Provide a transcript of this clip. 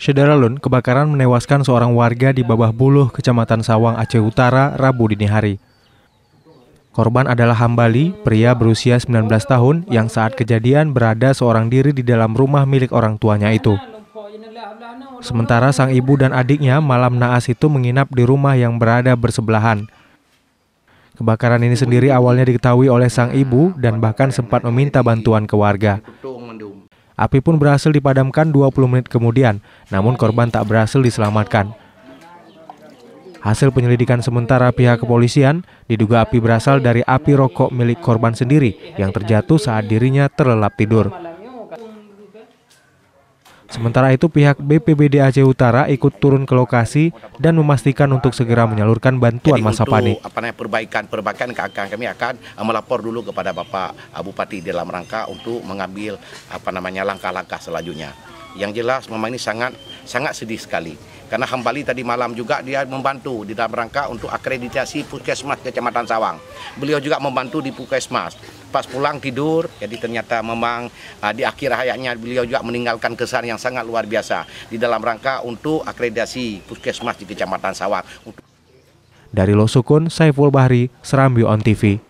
Sedara Lun, kebakaran menewaskan seorang warga di Babah Buluh, Kecamatan Sawang, Aceh Utara, Rabu dini hari. Korban adalah Hambali, pria berusia 19 tahun yang saat kejadian berada seorang diri di dalam rumah milik orang tuanya itu. Sementara sang ibu dan adiknya malam naas itu menginap di rumah yang berada bersebelahan. Kebakaran ini sendiri awalnya diketahui oleh sang ibu dan bahkan sempat meminta bantuan ke warga. Api pun berhasil dipadamkan 20 menit kemudian, namun korban tak berhasil diselamatkan. Hasil penyelidikan sementara pihak kepolisian, diduga api berasal dari api rokok milik korban sendiri yang terjatuh saat dirinya terlelap tidur. Sementara itu pihak BPBD Aceh Utara ikut turun ke lokasi dan memastikan untuk segera menyalurkan bantuan Jadi masa untuk, panik. Apa namanya perbaikan perbaikan akan kami akan eh, melapor dulu kepada Bapak eh, Bupati dalam rangka untuk mengambil apa namanya langkah-langkah selanjutnya. Yang jelas memang ini sangat sangat sedih sekali. Karena Hambali tadi malam juga dia membantu di dalam rangka untuk akreditasi Puskesmas Kecamatan Sawang. Beliau juga membantu di Puskesmas. Pas pulang tidur, jadi ternyata memang uh, di akhir hayatnya beliau juga meninggalkan kesan yang sangat luar biasa di dalam rangka untuk akreditasi Puskesmas di Kecamatan Sawang. Dari Losukun, Saiful Bahri, Serambi On TV.